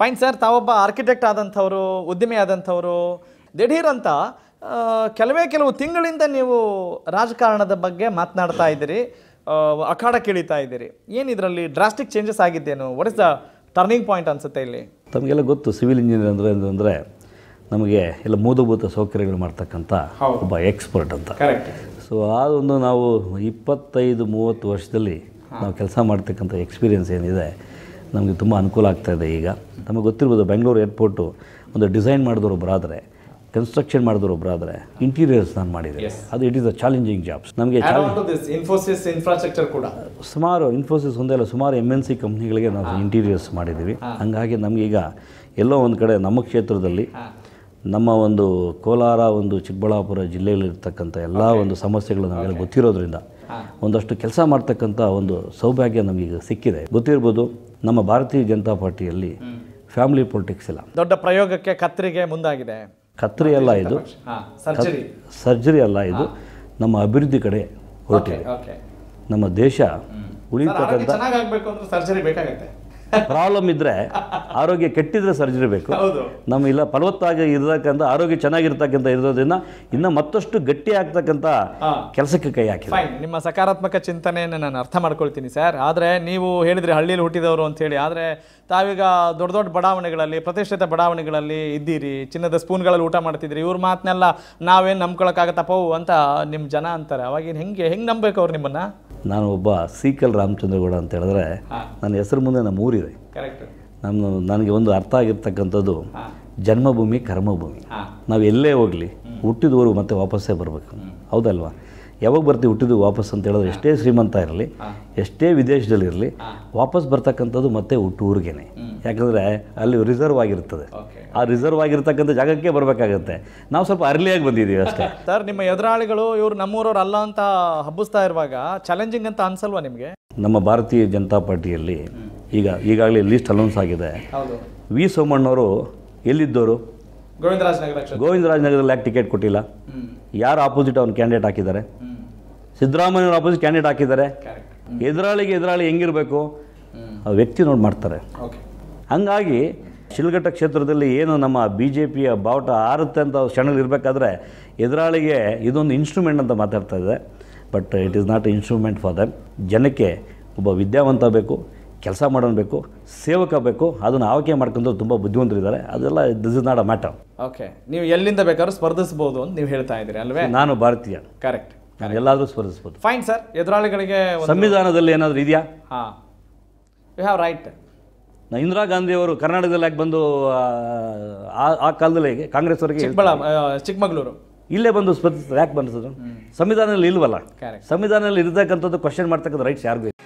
fine sir ತಾವೊಬ್ಬ architect ಆದಂಥವರು ಉದ್ದಿಮೆ ಆದಂಥವರು ದಿಢೀರ್ ಅಂತ ಕೆಲವೇ ಕೆಲವು ತಿಂಗಳಿಂದ ನೀವು ರಾಜಕಾರಣದ ಬಗ್ಗೆ ಮಾತನಾಡ್ತಾ ಇದ್ದೀರಿ ಅಖಾಡ ಕೇಳಿತಾ ಇದ್ದೀರಿ ಏನು ಇದರಲ್ಲಿ ಡ್ರಾಸ್ಟಿಕ್ ಚೇಂಜಸ್ ಆಗಿದ್ದೇನು what is the turning point ಅನಿಸುತ್ತೆ ಇಲ್ಲಿ ತಮಗೆಲ್ಲ ಗೊತ್ತು ಸಿವಿಲ್ ಇಂಜಿನಿಯರ್ ಅಂದರೆ ಅಂದರೆ ನಮಗೆ ಎಲ್ಲ ಮೂಲಭೂತ ಸೌಕರ್ಯಗಳು ಮಾಡ್ತಕ್ಕಂಥ ಒಬ್ಬ ಎಕ್ಸ್ಪರ್ಟ್ ಅಂತ ಸೊ ಅದೊಂದು ನಾವು ಇಪ್ಪತ್ತೈದು ಮೂವತ್ತು ವರ್ಷದಲ್ಲಿ ನಾವು ಕೆಲಸ ಮಾಡ್ತಕ್ಕಂಥ ಎಕ್ಸ್ಪೀರಿಯನ್ಸ್ ಏನಿದೆ ನಮಗೆ ತುಂಬ ಅನುಕೂಲ ಆಗ್ತಾಯಿದೆ ಈಗ ನಮಗೆ ಗೊತ್ತಿರ್ಬೋದು ಬೆಂಗಳೂರು ಏರ್ಪೋರ್ಟು ಒಂದು ಡಿಸೈನ್ ಮಾಡಿದವರು ಒಬ್ಬರಾದರೆ ಕನ್ಸ್ಟ್ರಕ್ಷನ್ ಮಾಡಿದವರು ಒಬ್ಬರಾದರೆ ಇಂಟೀರಿಯರ್ಸ್ ನಾನು ಮಾಡಿದೆ ಅದು it is a challenging jobs ನಮಗೆ ಇನ್ಫೋಸಿಸ್ ಇನ್ಫ್ರಾಸ್ಟ್ರಕ್ಚರ್ ಕೂಡ ಸುಮಾರು ಇನ್ಫೋಸಿಸ್ ಒಂದೇ ಅಲ್ಲ ಸುಮಾರು ಎಮ್ ಎನ್ ಸಿ ಕಂಪ್ನಿಗಳಿಗೆ ನಾವು ಇಂಟೀರಿಯರ್ಸ್ ಮಾಡಿದ್ದೀವಿ ಹಂಗಾಗಿ ನಮಗೀಗ ಎಲ್ಲೋ ಒಂದು ಕಡೆ ನಮ್ಮ ಕ್ಷೇತ್ರದಲ್ಲಿ ನಮ್ಮ ಒಂದು ಕೋಲಾರ ಒಂದು ಚಿಕ್ಕಬಳ್ಳಾಪುರ ಜಿಲ್ಲೆಯಲ್ಲಿರ್ತಕ್ಕಂಥ ಎಲ್ಲ ಒಂದು ಸಮಸ್ಯೆಗಳು ನಮಗೆ ಗೊತ್ತಿರೋದ್ರಿಂದ ಒಂದಷ್ಟು ಕೆಲಸ ಮಾಡ್ತಕ್ಕಂಥ ಒಂದು ಸೌಭಾಗ್ಯ ನಮಗೀಗ ಸಿಕ್ಕಿದೆ ಗೊತ್ತಿರ್ಬೋದು ನಮ್ಮ ಭಾರತೀಯ ಜನತಾ ಪಾರ್ಟಿಯಲ್ಲಿ ಫ್ಯಾಮಿಲಿ ಪೊಲಿಟಿಕ್ಸ್ ಇಲ್ಲ ದೊಡ್ಡ ಪ್ರಯೋಗಕ್ಕೆ ಕತ್ರಿಗೆ ಮುಂದಾಗಿದೆ ಕತ್ರಿ ಅಲ್ಲ ಇದು ಸರ್ಜರಿ ಅಲ್ಲ ಇದು ನಮ್ಮ ಅಭಿವೃದ್ಧಿ ಕಡೆ ಹೊರಟಿದೆ ನಮ್ಮ ದೇಶ ಉಳಿತಕ್ಕಂಥ ಸರ್ಜರಿ ಬೇಕಾಗುತ್ತೆ ಪ್ರಾಬ್ಲಮ್ ಇದ್ದರೆ ಆರೋಗ್ಯ ಕೆಟ್ಟಿದ್ರೆ ಸರ್ಜರಿ ಬೇಕು ನಮ್ಮ ಇಲ್ಲ ಫಲವತ್ತಾಗಿ ಇರತಕ್ಕಂಥ ಆರೋಗ್ಯ ಚೆನ್ನಾಗಿರ್ತಕ್ಕಂಥ ಇರೋದ್ರಿಂದ ಇನ್ನೂ ಮತ್ತಷ್ಟು ಗಟ್ಟಿ ಆಗ್ತಕ್ಕಂಥ ಕೆಲಸಕ್ಕೆ ಕೈ ಹಾಕಿ ನಿಮ್ಮ ಸಕಾರಾತ್ಮಕ ಚಿಂತನೆಯನ್ನು ನಾನು ಅರ್ಥ ಮಾಡ್ಕೊಳ್ತೀನಿ ಸರ್ ಆದರೆ ನೀವು ಹೇಳಿದ್ರೆ ಹಳ್ಳಿಯಲ್ಲಿ ಹುಟ್ಟಿದವರು ಅಂಥೇಳಿ ಆದರೆ ತಾವೀಗ ದೊಡ್ಡ ದೊಡ್ಡ ಬಡಾವಣೆಗಳಲ್ಲಿ ಪ್ರತಿಷ್ಠಿತ ಬಡಾವಣೆಗಳಲ್ಲಿ ಇದ್ದೀರಿ ಚಿನ್ನದ ಸ್ಪೂನ್ಗಳಲ್ಲಿ ಊಟ ಮಾಡ್ತಿದ್ರಿ ಇವ್ರ ಮಾತನ್ನೆಲ್ಲ ನಾವೇನು ನಂಬ್ಕೊಳಕ್ಕಾಗತ್ತಪ್ಪವು ಅಂತ ನಿಮ್ಮ ಜನ ಅಂತಾರೆ ಅವಾಗೇನು ಹೆಂಗೆ ಹೆಂಗೆ ನಂಬಬೇಕು ಅವ್ರು ನಿಮ್ಮನ್ನು ನಾನು ಒಬ್ಬ ಸೀಕಲ್ ರಾಮಚಂದ್ರಗೌಡ ಅಂತ ಹೇಳಿದ್ರೆ ನನ್ನ ಹೆಸರು ಮುಂದೆ ನಮ್ಮ ಊರಿದೆ ನಮ್ಮ ನನಗೆ ಒಂದು ಅರ್ಥ ಆಗಿರ್ತಕ್ಕಂಥದ್ದು ಜನ್ಮಭೂಮಿ ಕರ್ಮಭೂಮಿ ನಾವು ಎಲ್ಲೇ ಹೋಗಲಿ ಹುಟ್ಟಿದವರು ಮತ್ತೆ ವಾಪಸ್ಸೇ ಬರಬೇಕು ಹೌದಲ್ವಾ ಯಾವಾಗ ಬರ್ತೀವಿ ಹುಟ್ಟಿದ್ದು ವಾಪಸ್ ಅಂತ ಹೇಳಿದ್ರೆ ಎಷ್ಟೇ ಶ್ರೀಮಂತ ಇರಲಿ ಎಷ್ಟೇ ವಿದೇಶದಲ್ಲಿರಲಿ ವಾಪಸ್ ಬರ್ತಕ್ಕಂಥದ್ದು ಮತ್ತೆ ಹುಟ್ಟೂರಿಗೇನೆ ಯಾಕಂದರೆ ಅಲ್ಲಿ ರಿಸರ್ವ್ ಆಗಿರ್ತದೆ ಆ ರಿಸರ್ವ್ ಆಗಿರ್ತಕ್ಕಂಥ ಜಾಗಕ್ಕೆ ಬರಬೇಕಾಗತ್ತೆ ನಾವು ಸ್ವಲ್ಪ ಅರ್ಲಿಯಾಗಿ ಬಂದಿದ್ದೀವಿ ಅಷ್ಟೇ ಸರ್ ನಿಮ್ಮ ಎದುರಾಳಿಗಳು ಇವರು ನಮ್ಮೂರವ್ರು ಅಲ್ಲ ಅಂತ ಹಬ್ಬಿಸ್ತಾ ಇರುವಾಗ ಚಾಲೆಂಜಿಂಗ್ ಅಂತ ಅನ್ಸಲ್ವಾ ನಿಮಗೆ ನಮ್ಮ ಭಾರತೀಯ ಜನತಾ ಪಾರ್ಟಿಯಲ್ಲಿ ಈಗ ಈಗಾಗಲೇ ಲೀಸ್ಟ್ ಅನೌನ್ಸ್ ಆಗಿದೆ ವಿ ಸೋಮಣ್ಣವರು ಎಲ್ಲಿದ್ದವರು ಗೋವಿಂದರಾಜನಗರ ಗೋವಿಂದರಾಜನಗರದಲ್ಲಿ ಯಾಕೆ ಟಿಕೆಟ್ ಕೊಟ್ಟಿಲ್ಲ ಯಾರು ಆಪೋಸಿಟ್ ಅವ್ನು ಕ್ಯಾಂಡಿಡೇಟ್ ಹಾಕಿದ್ದಾರೆ ಸಿದ್ದರಾಮಯ್ಯವ್ರ ಅಪೋಸಿಟ್ ಕ್ಯಾಂಡಿಡೇಟ್ ಹಾಕಿದ್ದಾರೆ ಎದುರಾಳಿಗೆ ಎದುರಾಳಿ ಹೆಂಗಿರಬೇಕು ಆ ವ್ಯಕ್ತಿ ನೋಡಿ ಮಾಡ್ತಾರೆ ಹಂಗಾಗಿ ಶಿಲ್ಘಟ್ಟ ಕ್ಷೇತ್ರದಲ್ಲಿ ಏನು ನಮ್ಮ ಬಿ ಜೆ ಪಿಯ ಬಾವುಟ ಆರುತ್ತೆ ಅಂತ ಕ್ಷಣಗಳು ಇರಬೇಕಾದ್ರೆ ಎದುರಾಳಿಗೆ ಇದೊಂದು ಇನ್ಸ್ಟ್ರೂಮೆಂಟ್ ಅಂತ ಮಾತಾಡ್ತಾ ಇದೆ but it is not instrument for them ಜನಕ್ಕೆ ಒಬ್ಬ ವಿದ್ಯಾವಂತ ಬೇಕು ಕೆಲಸ ಮಾಡೋನ್ ಬೇಕು ಸೇವಕ ಬೇಕು ಅದನ್ನು ಆಯ್ಕೆ ಮಾಡ್ಕೊಂಡು ತುಂಬ ಬುದ್ಧಿವಂತರಿದ್ದಾರೆ ಅದೆಲ್ಲ this is not a matter okay ನೀವು ಎಲ್ಲಿಂದ ಬೇಕಾದ್ರೂ ಸ್ಪರ್ಧಿಸ್ಬೋದು ಅಂತ ನೀವು ಹೇಳ್ತಾ ಇದ್ದೀರಿ ಅಲ್ವೇ ನಾನು ಭಾರತೀಯ ಕರೆಕ್ಟ್ ಎಲ್ಲಾದರೂ ಸ್ಪರ್ಧಿಸ್ಬೋದು ಫೈನ್ ಸರ್ ಎದುರಾಳಿಗಳಿಗೆ ಸಂವಿಧಾನದಲ್ಲಿ ಏನಾದರೂ ಇದೆಯಾ ಹಾಂ ಯು ಹ್ಯಾವ್ ರೈಟ್ ನಾ ಇಂದಿರಾ ಗಾಂಧಿ ಅವರು ಕರ್ನಾಟಕದಲ್ಲಿ ಯಾಕೆ ಬಂದು ಆ ಕಾಲದಲ್ಲಿ ಕಾಂಗ್ರೆಸ್ ಅವರಿಗೆ ಚಿಕ್ಕಮಗಳೂರು ಇಲ್ಲೇ ಬಂದು ಸ್ಪರ್ಧಿಸ್ತಾರೆ ಯಾಕೆ ಬಂದಿದ್ರು ಸಂವಿಧಾನದಲ್ಲಿ ಇಲ್ವಲ್ಲ ಸಂವಿಧಾನದಲ್ಲಿ ಇರತಕ್ಕಂಥದ್ದು ಕ್ವಶನ್ ಮಾಡ್ತಕ್ಕಂಥ ರೈಟ್ಸ್ ಯಾರಿಗೂ